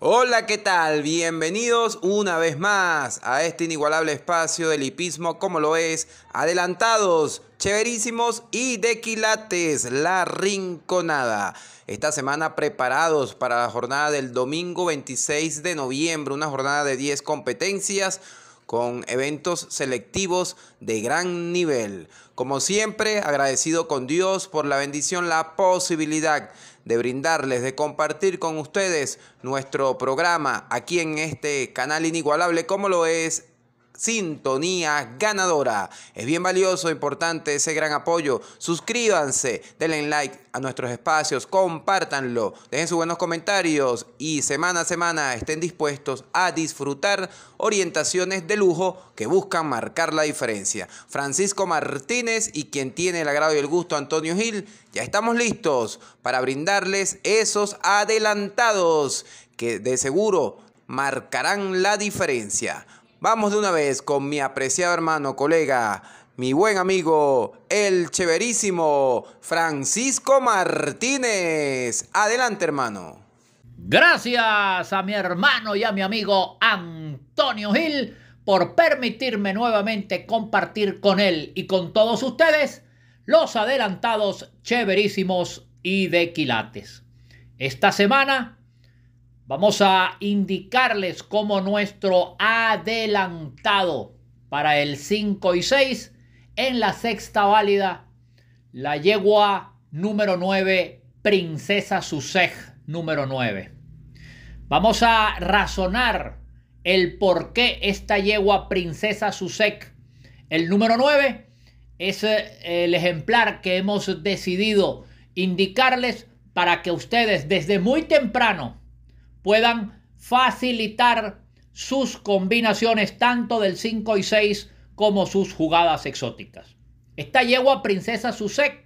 Hola, ¿qué tal? Bienvenidos una vez más a este inigualable espacio del hipismo como lo es, adelantados, chéverísimos y de quilates, la rinconada. Esta semana preparados para la jornada del domingo 26 de noviembre, una jornada de 10 competencias con eventos selectivos de gran nivel. Como siempre, agradecido con Dios por la bendición, la posibilidad de brindarles, de compartir con ustedes nuestro programa aquí en este canal inigualable como lo es sintonía ganadora. Es bien valioso, importante ese gran apoyo. Suscríbanse, denle like a nuestros espacios, compártanlo, dejen sus buenos comentarios y semana a semana estén dispuestos a disfrutar orientaciones de lujo que buscan marcar la diferencia. Francisco Martínez y quien tiene el agrado y el gusto, Antonio Gil, ya estamos listos para brindarles esos adelantados que de seguro marcarán la diferencia. Vamos de una vez con mi apreciado hermano, colega, mi buen amigo, el chéverísimo Francisco Martínez. Adelante, hermano. Gracias a mi hermano y a mi amigo Antonio Gil por permitirme nuevamente compartir con él y con todos ustedes los adelantados chéverísimos y de quilates. Esta semana Vamos a indicarles como nuestro adelantado para el 5 y 6 en la sexta válida, la yegua número 9, Princesa Susek número 9. Vamos a razonar el por qué esta yegua Princesa Susek, el número 9, es eh, el ejemplar que hemos decidido indicarles para que ustedes desde muy temprano puedan facilitar sus combinaciones tanto del 5 y 6 como sus jugadas exóticas. Esta yegua Princesa Susek,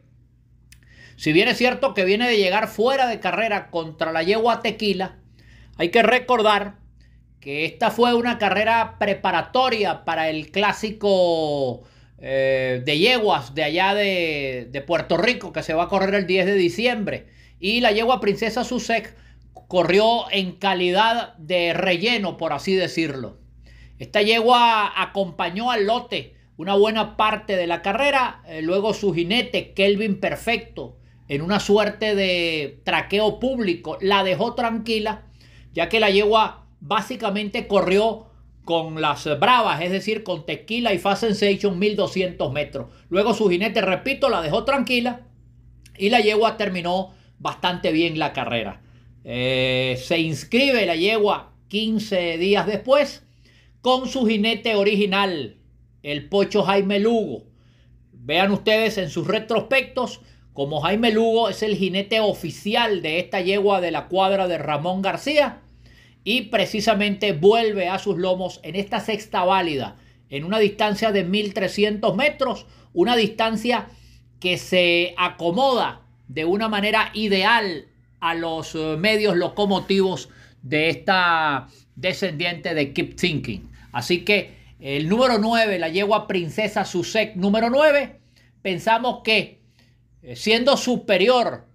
si bien es cierto que viene de llegar fuera de carrera contra la yegua Tequila, hay que recordar que esta fue una carrera preparatoria para el clásico eh, de yeguas de allá de, de Puerto Rico que se va a correr el 10 de diciembre. Y la yegua Princesa Susek corrió en calidad de relleno, por así decirlo. Esta yegua acompañó al lote una buena parte de la carrera, eh, luego su jinete, Kelvin Perfecto, en una suerte de traqueo público, la dejó tranquila, ya que la yegua básicamente corrió con las bravas, es decir, con Tequila y Fast Sensation 1200 metros. Luego su jinete, repito, la dejó tranquila y la yegua terminó bastante bien la carrera. Eh, se inscribe la yegua 15 días después con su jinete original, el Pocho Jaime Lugo. Vean ustedes en sus retrospectos como Jaime Lugo es el jinete oficial de esta yegua de la cuadra de Ramón García y precisamente vuelve a sus lomos en esta sexta válida, en una distancia de 1300 metros, una distancia que se acomoda de una manera ideal a los eh, medios locomotivos de esta descendiente de Keep Thinking. Así que el número 9, la yegua princesa Susek número 9, pensamos que eh, siendo superior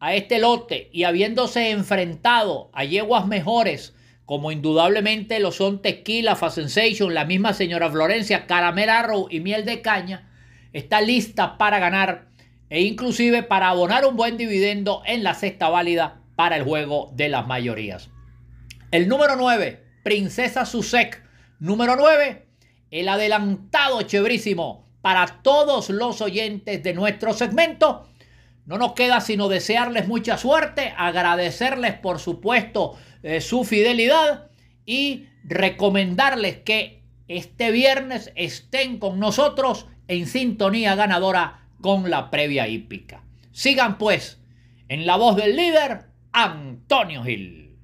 a este lote y habiéndose enfrentado a yeguas mejores, como indudablemente lo son Tequila, Fast la misma señora Florencia, Caramel Arrow y Miel de Caña, está lista para ganar e inclusive para abonar un buen dividendo en la sexta válida para el juego de las mayorías. El número 9, Princesa Susek. Número 9, el adelantado chebrísimo para todos los oyentes de nuestro segmento. No nos queda sino desearles mucha suerte, agradecerles por supuesto eh, su fidelidad y recomendarles que este viernes estén con nosotros en sintonía ganadora con la previa hípica. Sigan pues en la voz del líder, Antonio Gil.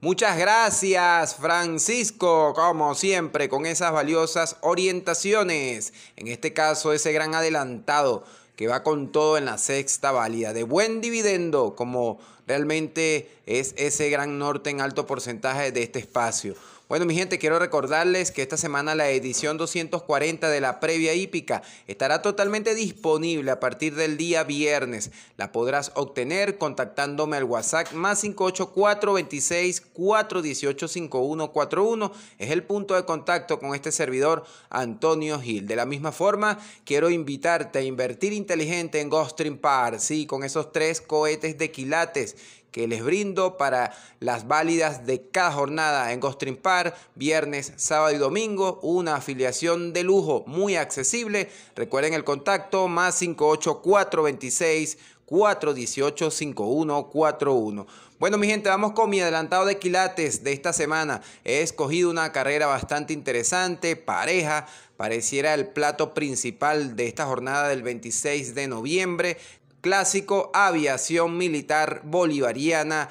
Muchas gracias Francisco, como siempre, con esas valiosas orientaciones. En este caso, ese gran adelantado que va con todo en la sexta válida, de buen dividendo, como realmente es ese gran norte en alto porcentaje de este espacio. Bueno, mi gente, quiero recordarles que esta semana la edición 240 de la previa hípica estará totalmente disponible a partir del día viernes. La podrás obtener contactándome al WhatsApp más 584 5141. Es el punto de contacto con este servidor Antonio Gil. De la misma forma, quiero invitarte a invertir inteligente en Ghost Par, sí, con esos tres cohetes de quilates que les brindo para las válidas de cada jornada en Gostrin Par, viernes, sábado y domingo. Una afiliación de lujo muy accesible. Recuerden el contacto más 58426 418-5141. Bueno, mi gente, vamos con mi adelantado de quilates de esta semana. He escogido una carrera bastante interesante, pareja. Pareciera el plato principal de esta jornada del 26 de noviembre clásico Aviación Militar Bolivariana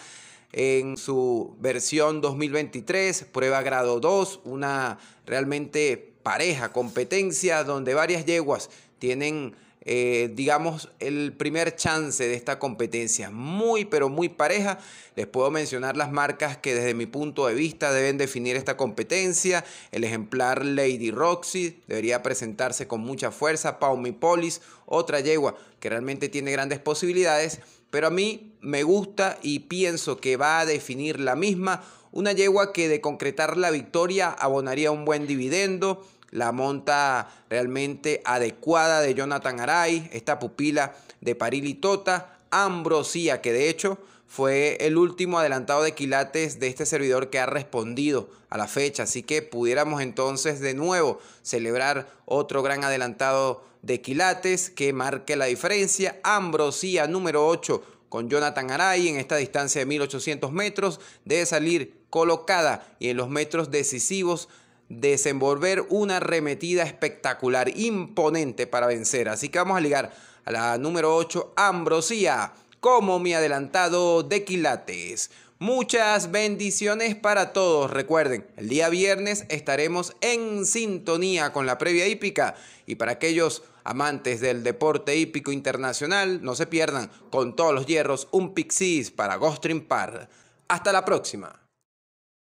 en su versión 2023, prueba grado 2, una realmente pareja, competencia donde varias yeguas tienen eh, digamos, el primer chance de esta competencia. Muy, pero muy pareja. Les puedo mencionar las marcas que desde mi punto de vista deben definir esta competencia. El ejemplar Lady Roxy debería presentarse con mucha fuerza. polis otra yegua que realmente tiene grandes posibilidades. Pero a mí me gusta y pienso que va a definir la misma. Una yegua que de concretar la victoria abonaría un buen dividendo, la monta realmente adecuada de Jonathan Aray, esta pupila de Parilitota Tota, Ambrosía, que de hecho fue el último adelantado de quilates de este servidor que ha respondido a la fecha. Así que pudiéramos entonces de nuevo celebrar otro gran adelantado de quilates que marque la diferencia. Ambrosía número 8 con Jonathan Aray en esta distancia de 1800 metros debe salir colocada y en los metros decisivos desenvolver una arremetida espectacular, imponente para vencer. Así que vamos a ligar a la número 8, Ambrosía, como mi adelantado de quilates. Muchas bendiciones para todos. Recuerden, el día viernes estaremos en sintonía con la previa hípica y para aquellos amantes del deporte hípico internacional, no se pierdan con todos los hierros un pixis para Ghostrimpar Park. Hasta la próxima.